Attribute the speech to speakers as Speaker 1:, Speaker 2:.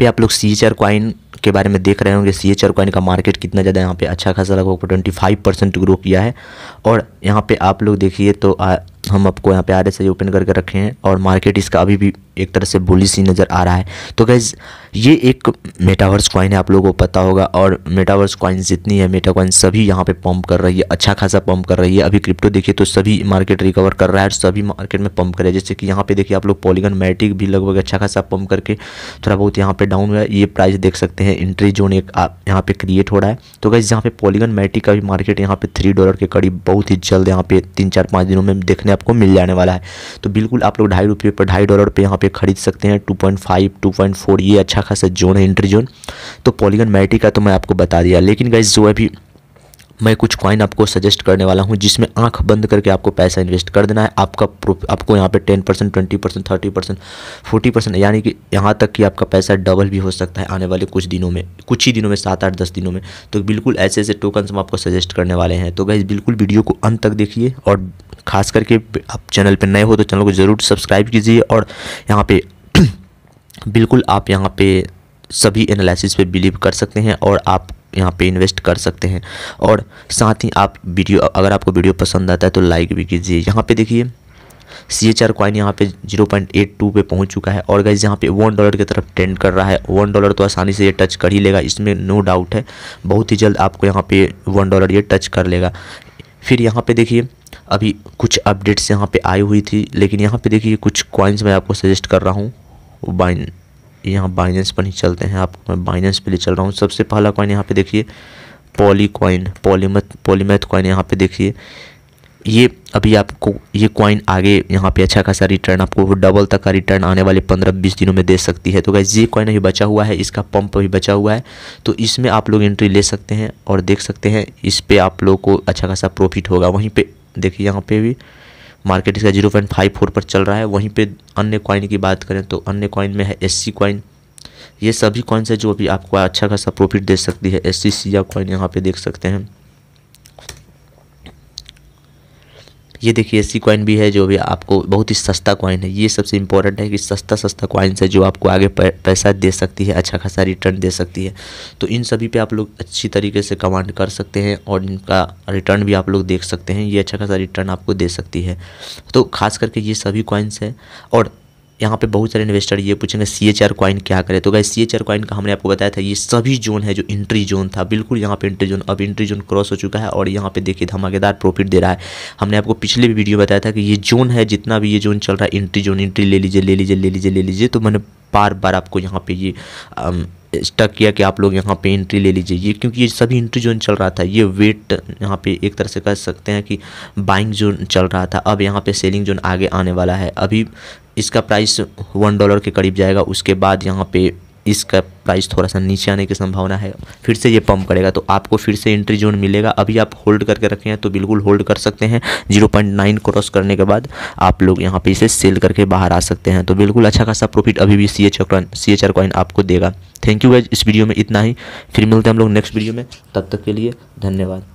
Speaker 1: पे आप लोग सी एच आर क्वाइन के बारे में देख रहे होंगे सी एच आर क्वाइन का मार्केट कितना ज़्यादा यहाँ पे अच्छा खासा लगभग ट्वेंटी फाइव परसेंट ग्रो किया है और यहाँ पे आप लोग देखिए तो हम आपको यहाँ पे आर एस आई ओपन करके रखे हैं और मार्केट इसका अभी भी एक तरह से बुलिस ही नज़र आ रहा है तो गैज़ ये एक मेटावर्स कॉइन है आप लोगों को पता होगा और मेटावर्स कॉइन जितनी है मेटा कॉइन सभी यहाँ पे पंप कर रही है अच्छा खासा पंप कर रही है अभी क्रिप्टो देखिए तो सभी मार्केट रिकवर कर रहा है और सभी मार्केट में पंप कर रहा है जैसे कि यहाँ पे देखिए आप लोग पॉलीगन मैटिक भी लगभग अच्छा खासा पंप करके थोड़ा बहुत यहाँ पर डाउन हुआ है ये प्राइस देख सकते हैं एंट्री जोन एक यहाँ पर क्रिएट हो रहा है तो गैज़ यहाँ पर पॉलीगन मैटिक का भी मार्केट यहाँ पर थ्री डॉलर के करीब बहुत ही जल्द यहाँ पर तीन चार पाँच दिनों में देखने आपको मिल जाने वाला है तो बिल्कुल आप लोग ढाई रुपये पर ढाई डॉलर पर यहाँ पे खरीद सकते हैं two point five two point four ये अच्छा खासा जोन है इंट्री जोन तो पॉलीगन मैटी का तो मैं आपको बता दिया लेकिन गाइज जो अभी मैं कुछ कॉइन आपको सजेस्ट करने वाला हूँ जिसमें आंख बंद करके आपको पैसा इन्वेस्ट कर देना है आपका आपको यहाँ पे ten percent twenty percent thirty percent forty percent यानी कि यहाँ तक कि आपका पैसा डबल भी हो सकता है आने वाले कुछ दिनों में कुछ ही दिनों में सात आठ दस दिनों में तो बिल्कुल ऐसे ऐसे टोकन्स हम आपको सजेस्ट करने वाले हैं तो गाइज़ बिल्कुल वीडियो को अंत तक देखिए और खास करके आप चैनल पर नए हो तो चैनल को ज़रूर सब्सक्राइब कीजिए और यहाँ पर बिल्कुल आप यहाँ पर सभी एनालिसिस पे बिलीव कर सकते हैं और आप यहाँ पे इन्वेस्ट कर सकते हैं और साथ ही आप वीडियो अगर आपको वीडियो पसंद आता है तो लाइक भी कीजिए यहाँ पे देखिए सी एच आर कॉइन यहाँ पे जीरो पॉइंट एट टू पर पहुँच चुका है और गाइज यहाँ पे वन डॉलर की तरफ ट्रेंड कर रहा है वन डॉलर तो आसानी से ये टच कर ही लेगा इसमें नो डाउट है बहुत ही जल्द आपको यहाँ पे वन डॉलर ये टच कर लेगा फिर यहाँ पे देखिए अभी कुछ अपडेट्स यहाँ पे आई हुई थी लेकिन यहाँ पे देखिए कुछ कॉइन्स मैं आपको सजेस्ट कर रहा हूँ बाइन यहाँ बाइनेंस पर ही चलते हैं आपको मैं बाइनेंस पे ले चल रहा हूँ सबसे पहला कॉइन यहाँ पे देखिए poly coin polymath polymath coin यहाँ पे देखिए ये अभी आपको ये कॉइन आगे यहाँ पे अच्छा खासा रिटर्न आपको डबल तक का रिटर्न आने वाले पंद्रह बीस दिनों में दे सकती है तो गैस ये कॉइन अभी बचा हुआ है इसका पंप अभी बचा हुआ है तो इसमें आप लोग एंट्री ले सकते हैं और देख सकते हैं इस पर आप लोग को अच्छा खासा प्रॉफिट होगा वहीं पर देखिए यहाँ पर भी मार्केट इसका जीरो पॉइंट फाइव फोर पर चल रहा है वहीं पे अन्य कॉइन की बात करें तो अन्य कॉइन में है एस सी कॉइन ये सभी कॉइन्स है जो अभी आपको अच्छा खासा प्रॉफिट दे सकती है एस सी सी या कॉइन यहाँ पे देख सकते हैं ये देखिए ऐसी कॉइन भी है जो भी आपको बहुत ही सस्ता कॉइन है ये सबसे इंपॉर्टेंट है कि सस्ता सस्ता कॉइन है जो आपको आगे पैसा दे सकती है अच्छा खासा रिटर्न दे सकती है तो इन सभी पे आप लोग अच्छी तरीके से कमांड कर सकते हैं और इनका रिटर्न भी आप लोग देख सकते हैं ये अच्छा खासा रिटर्न आपको दे सकती है तो खास करके ये सभी कॉइन्स है और यहाँ पे बहुत सारे इन्वेस्टर ये पूछेंगे सी एच आर कॉइन क्या करे तो गए सी एच आर कॉइन का हमने आपको बताया था ये सभी जोन है जो इंट्री जोन था बिल्कुल यहाँ पे इंट्री जोन अब इंट्री जोन क्रॉस हो चुका है और यहाँ पे देखिए धमाकेदार प्रॉफिट दे रहा है हमने आपको पिछले भी वीडियो बताया था कि ये जोन है जितना भी ये जोन चल रहा है इंट्री जोन इंट्री ले लीजिए ले लीजिए ले लीजिए ले लीजिए तो मैंने बार बार आपको यहाँ पे ये स्टक किया कि आप लोग यहाँ पे इंट्री ले लीजिए ये क्योंकि ये सभी इंट्री जोन चल रहा था ये वेट यहाँ पे एक तरह से कह सकते हैं कि बाइंग जोन चल रहा था अब यहाँ पे सेलिंग जोन आगे आने वाला है अभी इसका प्राइस वन डॉलर के करीब जाएगा उसके बाद यहाँ पे इसका प्राइस थोड़ा सा नीचे आने की संभावना है फिर से ये पंप करेगा तो आपको फिर से एंट्री जोन मिलेगा अभी आप होल्ड करके रखे हैं तो बिल्कुल होल्ड कर सकते हैं 0.9 क्रॉस करने के बाद आप लोग यहाँ पे इसे सेल करके बाहर आ सकते हैं तो बिल्कुल अच्छा खासा प्रॉफिट अभी भी C H C H R coin आपको देगा थैंक यू गाइज इस वीडियो में इतना ही फिर मिलते हैं हम लोग नेक्स्ट वीडियो में तब तक के लिए धन्यवाद